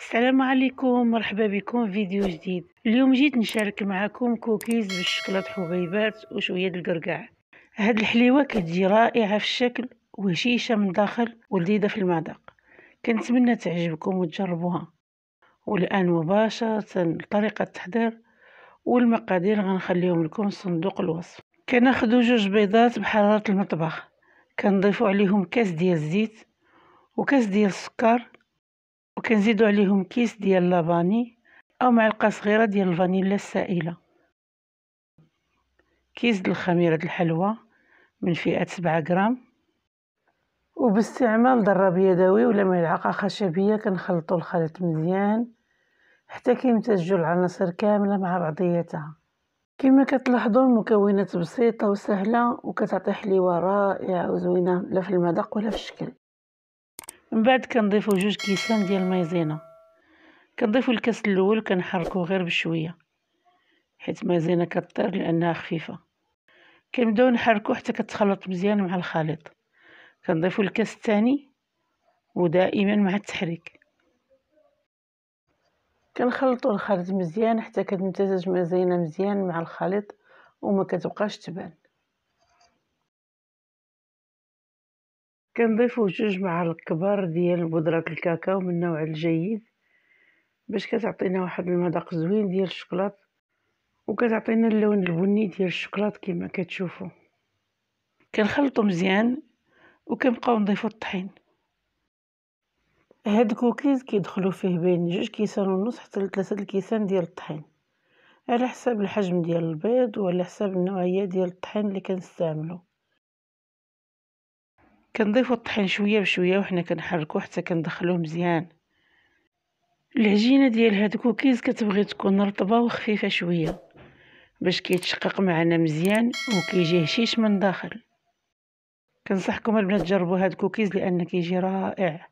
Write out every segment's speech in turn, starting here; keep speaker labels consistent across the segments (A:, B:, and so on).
A: السلام عليكم مرحبا بكم في فيديو جديد اليوم جيت نشارك معكم كوكيز بالشكلاط حبيبات وشويه القرقع هاد الحليوه كتجي رائعه في الشكل وهشيشه من داخل ولذيذه في المذاق كنتمنى تعجبكم وتجربوها والان مباشره طريقه التحضير والمقادير غنخليهم لكم في صندوق الوصف كناخذوا جوج بيضات بحراره المطبخ كنضيفوا عليهم كاس ديال الزيت وكاس ديال السكر وكنزيدو عليهم كيس ديال لافاني او معلقه صغيره ديال الفانيلا السائله كيس ديال الخميره ديال الحلوى من فئه 7 غرام وباستعمال ضراب يدوي ولا ملعقه خشبيه كنخلطو الخليط مزيان حتى كيمتزجوا العناصر كامله مع بعضياتها كما كتلاحظوا المكونات بسيطه وسهله وكتعطي حليوه رائعه وزوينه لا في المذاق ولا في الشكل من بعد كنضيفو جوج كيسان ديال المايزينا كنضيفو الكاس الاول كنحركو غير بشويه حيت المايزينا كطير لانها خفيفه كنبداو نحركو حتى كتخلط مزيان مع الخليط كنضيفو الكاس الثاني ودائما مع التحريك كنخلطو الخليط مزيان حتى كتمتزج المايزينا مزيان مع الخليط وما كتبقاش تبان كنضيفو جوج معالق كبار ديال بودرة الكاكاو من النوع الجيد باش كتعطينا واحد المذاق زوين ديال الشكلاط وكتعطينا اللون البني ديال الشكلاط كما كتشوفوا كنخلطو مزيان وكنبقاو نضيفو الطحين هاد الكوكيز كيدخلو فيه بين جوج كيسان ونص حتى لثلاثة الكيسان ديال الطحين على حساب الحجم ديال البيض وعلى حساب النوعيه ديال الطحين اللي كنستعملو كنضيفو الطحين شويه بشويه وحنا كنحركو حتى كندخلوه مزيان العجينه ديال هاد الكوكيز كتبغي تكون رطبه وخفيفه شويه باش كيتشقق معنا مزيان وكيجي هشيش من داخل كنصحكم البنات تجربوا هاد الكوكيز لان كيجي رائع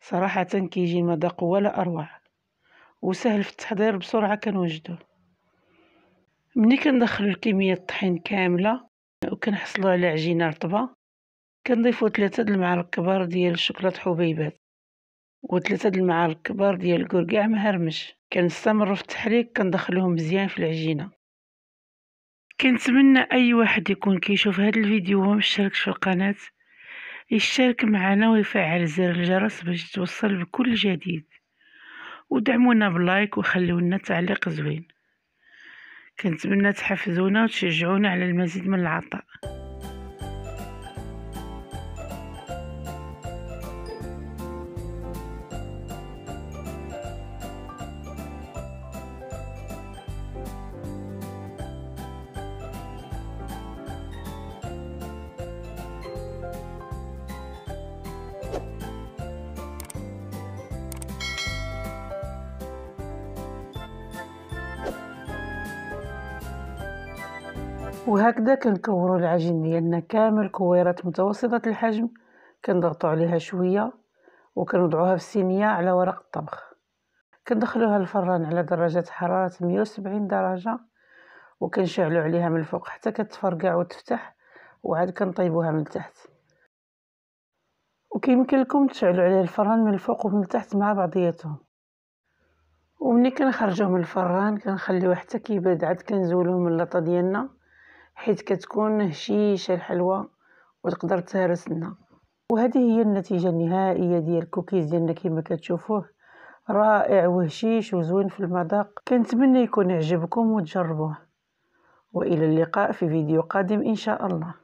A: صراحه كيجي مذاق ولا اروع وسهل في التحضير بسرعه كنوجدوه ملي كندخلو الكميه الطحين كامله وكنحصلوا على عجينه رطبه كنضيفو ثلاثة د المعالق كبار ديال الشوكولات حبيبات وثلاثة د المعالق كبار ديال الكركاع مهرمش كنستمرو في التحريك كندخلوهم مزيان في العجينه كنتمنى اي واحد يكون كيشوف هذا الفيديو ومشترك في القناه يشترك معنا ويفعل زر الجرس باش توصل بكل جديد ودعمونا بلايك وخليونا تعليق زوين كنتمنى تحفزونا وتشجعونا على المزيد من العطاء وهكذا كنكورو العجين ديالنا كامل كويرات متوسطه الحجم كنضغطو عليها شويه وكنوضعوها في الصينيه على ورق الطبخ كندخلوها الفران على درجه حراره 170 درجه وكنشعلو عليها من الفوق حتى كتفرقع وتفتح وعاد كنطيبوها من تحت وكيمكن لكم تشعلوا عليها الفران من الفوق ومن التحت مع بعضياتهم وملي كنخرجوه من الفران كنخليوه حتى كيبرد عاد كنزولوه من اللطا ديالنا حيت كتكون هشيشه الحلوى وتقدر تهرس لنا وهذه هي النتيجه النهائيه ديال الكوكيز ديالنا كما كتشوفوه رائع وهشيش وزوين في المذاق كنتمنى يكون عجبكم وتجربوه والى اللقاء في فيديو قادم ان شاء الله